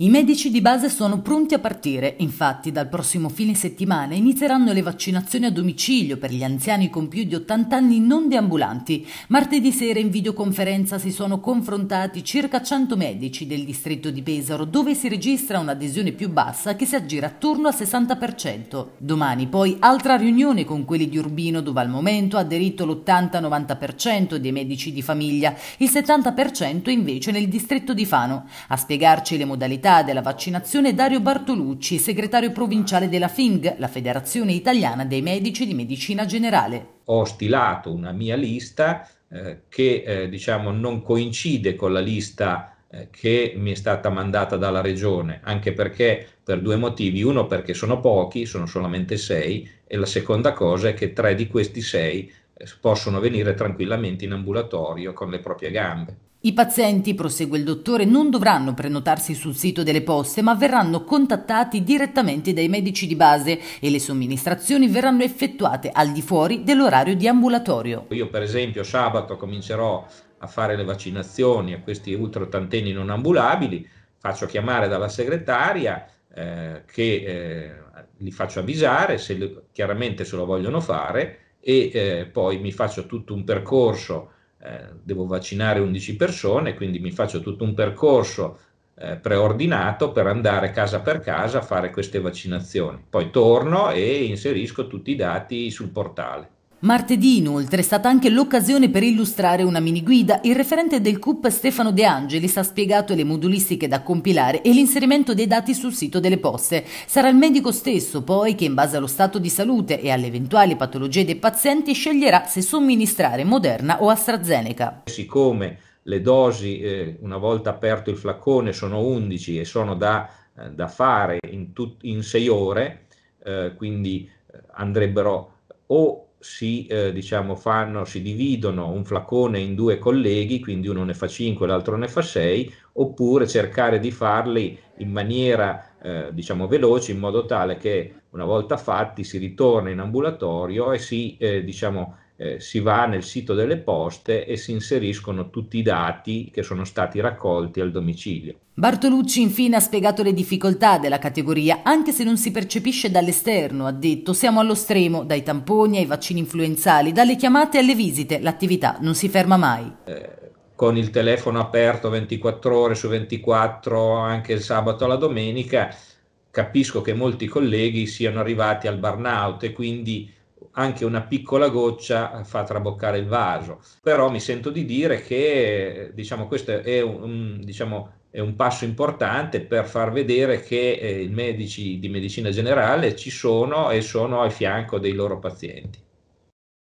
I medici di base sono pronti a partire, infatti dal prossimo fine settimana inizieranno le vaccinazioni a domicilio per gli anziani con più di 80 anni non deambulanti. Martedì sera in videoconferenza si sono confrontati circa 100 medici del distretto di Pesaro dove si registra un'adesione più bassa che si aggira attorno al 60%. Domani poi altra riunione con quelli di Urbino dove al momento ha aderito l'80-90% dei medici di famiglia, il 70% invece nel distretto di Fano. A spiegarci le modalità l'attività della vaccinazione Dario Bartolucci, segretario provinciale della FING, la Federazione Italiana dei Medici di Medicina Generale. Ho stilato una mia lista eh, che eh, diciamo non coincide con la lista eh, che mi è stata mandata dalla regione, anche perché per due motivi. Uno perché sono pochi, sono solamente sei, e la seconda cosa è che tre di questi sei eh, possono venire tranquillamente in ambulatorio con le proprie gambe. I pazienti, prosegue il dottore, non dovranno prenotarsi sul sito delle poste, ma verranno contattati direttamente dai medici di base e le somministrazioni verranno effettuate al di fuori dell'orario di ambulatorio. Io per esempio sabato comincerò a fare le vaccinazioni a questi ultraottantenni non ambulabili, faccio chiamare dalla segretaria eh, che eh, li faccio avvisare, se, chiaramente se lo vogliono fare, e eh, poi mi faccio tutto un percorso eh, devo vaccinare 11 persone, quindi mi faccio tutto un percorso eh, preordinato per andare casa per casa a fare queste vaccinazioni. Poi torno e inserisco tutti i dati sul portale. Martedì inoltre è stata anche l'occasione per illustrare una mini guida. Il referente del CUP Stefano De Angelis ha spiegato le modulistiche da compilare e l'inserimento dei dati sul sito delle poste. Sarà il medico stesso poi che in base allo stato di salute e alle eventuali patologie dei pazienti sceglierà se somministrare Moderna o AstraZeneca. Siccome le dosi eh, una volta aperto il flaccone sono 11 e sono da, eh, da fare in, in 6 ore, eh, quindi eh, andrebbero o si, eh, diciamo, fanno, si dividono un flacone in due colleghi, quindi uno ne fa 5 e l'altro ne fa 6, oppure cercare di farli in maniera eh, diciamo, veloce, in modo tale che una volta fatti si ritorna in ambulatorio e si eh, diciamo, eh, si va nel sito delle poste e si inseriscono tutti i dati che sono stati raccolti al domicilio. Bartolucci infine ha spiegato le difficoltà della categoria, anche se non si percepisce dall'esterno, ha detto siamo allo stremo, dai tamponi ai vaccini influenzali, dalle chiamate alle visite, l'attività non si ferma mai. Eh, con il telefono aperto 24 ore su 24, anche il sabato alla domenica, capisco che molti colleghi siano arrivati al burnout e quindi anche una piccola goccia eh, fa traboccare il vaso. Però mi sento di dire che diciamo, questo è un, diciamo, è un, passo importante per far vedere che eh, i medici di medicina generale ci sono e sono al fianco dei loro pazienti.